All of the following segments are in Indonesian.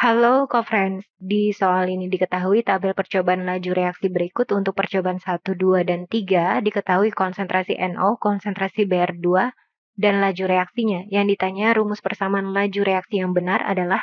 Halo co-friends, di soal ini diketahui tabel percobaan laju reaksi berikut untuk percobaan 1, 2, dan 3 diketahui konsentrasi NO, konsentrasi BR2, dan laju reaksinya. Yang ditanya rumus persamaan laju reaksi yang benar adalah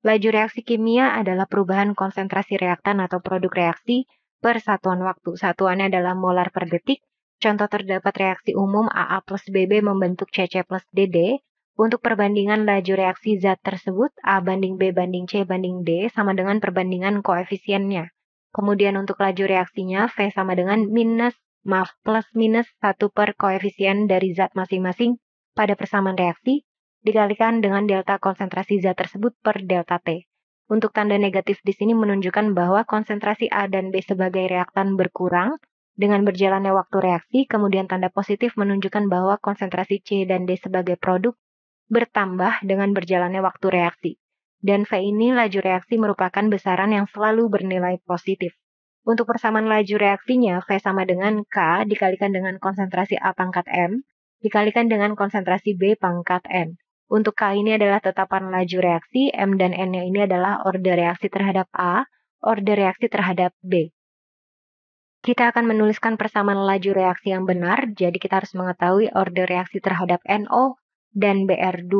laju reaksi kimia adalah perubahan konsentrasi reaktan atau produk reaksi per satuan waktu. Satuannya adalah molar per detik. Contoh terdapat reaksi umum AA plus BB membentuk CC plus DD, untuk perbandingan laju reaksi zat tersebut, A banding B banding C banding D sama dengan perbandingan koefisiennya. Kemudian untuk laju reaksinya, V sama dengan minus, maaf, plus minus 1 per koefisien dari zat masing-masing pada persamaan reaksi, dikalikan dengan delta konsentrasi zat tersebut per delta T. Untuk tanda negatif di sini menunjukkan bahwa konsentrasi A dan B sebagai reaktan berkurang, dengan berjalannya waktu reaksi, kemudian tanda positif menunjukkan bahwa konsentrasi C dan D sebagai produk bertambah dengan berjalannya waktu reaksi. Dan V ini laju reaksi merupakan besaran yang selalu bernilai positif. Untuk persamaan laju reaksinya, V sama dengan K dikalikan dengan konsentrasi A pangkat M, dikalikan dengan konsentrasi B pangkat N. Untuk K ini adalah tetapan laju reaksi, M dan N-nya ini adalah order reaksi terhadap A, order reaksi terhadap B kita akan menuliskan persamaan laju reaksi yang benar, jadi kita harus mengetahui order reaksi terhadap NO, dan BR2.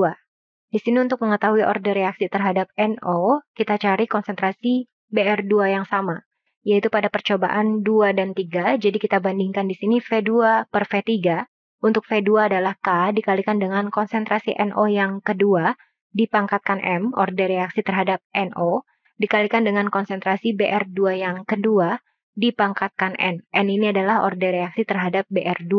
Di sini untuk mengetahui order reaksi terhadap NO, kita cari konsentrasi BR2 yang sama, yaitu pada percobaan 2 dan 3. Jadi kita bandingkan di sini V2 per V3. Untuk V2 adalah K dikalikan dengan konsentrasi NO yang kedua, dipangkatkan M, order reaksi terhadap NO, dikalikan dengan konsentrasi BR2 yang kedua, dipangkatkan N. N ini adalah order reaksi terhadap BR2.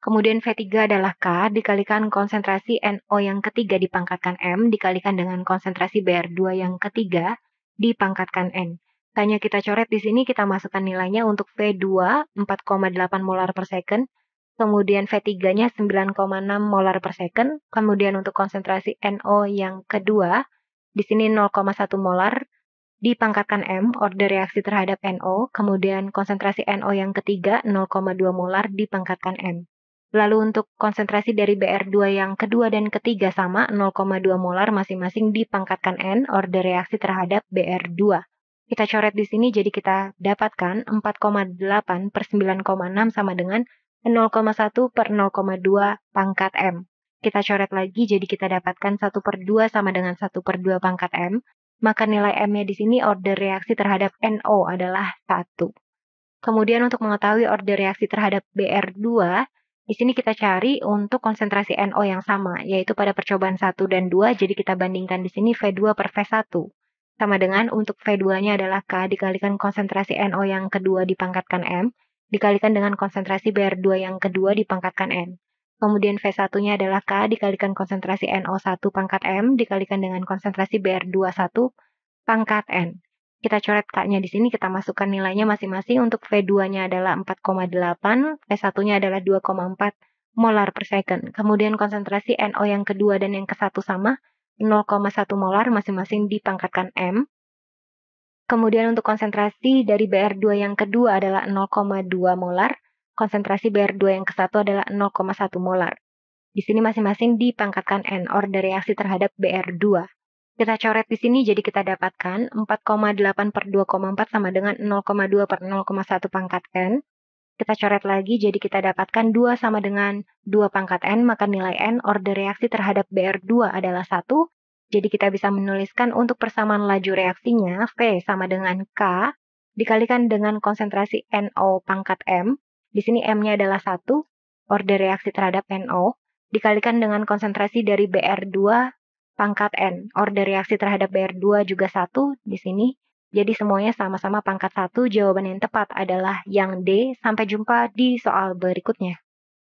Kemudian V3 adalah K dikalikan konsentrasi NO yang ketiga dipangkatkan M dikalikan dengan konsentrasi BR2 yang ketiga dipangkatkan N. Tanya kita coret di sini, kita masukkan nilainya untuk V2 4,8 molar per second, kemudian V3-nya 9,6 molar per second, kemudian untuk konsentrasi NO yang kedua, di sini 0,1 molar, dipangkatkan M, order reaksi terhadap NO, kemudian konsentrasi NO yang ketiga 0,2 molar dipangkatkan M. Lalu untuk konsentrasi dari BR2 yang kedua dan ketiga sama 0,2 molar masing-masing dipangkatkan N order reaksi terhadap BR2. Kita coret di sini jadi kita dapatkan 4,8 per 9,6 sama dengan 0,1 per 0,2 pangkat M. Kita coret lagi jadi kita dapatkan 1 per 2 sama dengan 1 per 2 pangkat M. Maka nilai M-nya di sini order reaksi terhadap NO adalah 1. Kemudian untuk mengetahui order reaksi terhadap BR2, di sini kita cari untuk konsentrasi NO yang sama, yaitu pada percobaan 1 dan 2, jadi kita bandingkan di sini V2 per V1. Sama dengan untuk V2-nya adalah K dikalikan konsentrasi NO yang kedua dipangkatkan M, dikalikan dengan konsentrasi BR2 yang kedua dipangkatkan N. Kemudian V1-nya adalah K dikalikan konsentrasi NO1 pangkat M dikalikan dengan konsentrasi BR21 pangkat N kita coret K-nya di sini, kita masukkan nilainya masing-masing. Untuk V2-nya adalah 4,8, V1-nya adalah 2,4 molar per second. Kemudian konsentrasi NO yang kedua dan yang ke satu sama, 0,1 molar masing-masing dipangkatkan M. Kemudian untuk konsentrasi dari BR2 yang kedua adalah 0,2 molar, konsentrasi BR2 yang ke satu adalah 0,1 molar. Di sini masing-masing dipangkatkan N, order reaksi terhadap BR2. Kita coret di sini jadi kita dapatkan 4,8 per 2,4 sama dengan 0,2 per 0,1 pangkat N. Kita coret lagi jadi kita dapatkan 2 sama dengan 2 pangkat N, maka nilai N order reaksi terhadap BR2 adalah 1. Jadi kita bisa menuliskan untuk persamaan laju reaksinya V sama dengan K dikalikan dengan konsentrasi NO pangkat M. Di sini M-nya adalah 1, order reaksi terhadap NO, dikalikan dengan konsentrasi dari BR2 pangkat N. Order reaksi terhadap BR2 juga satu di sini. Jadi semuanya sama-sama pangkat satu. Jawaban yang tepat adalah yang D. Sampai jumpa di soal berikutnya.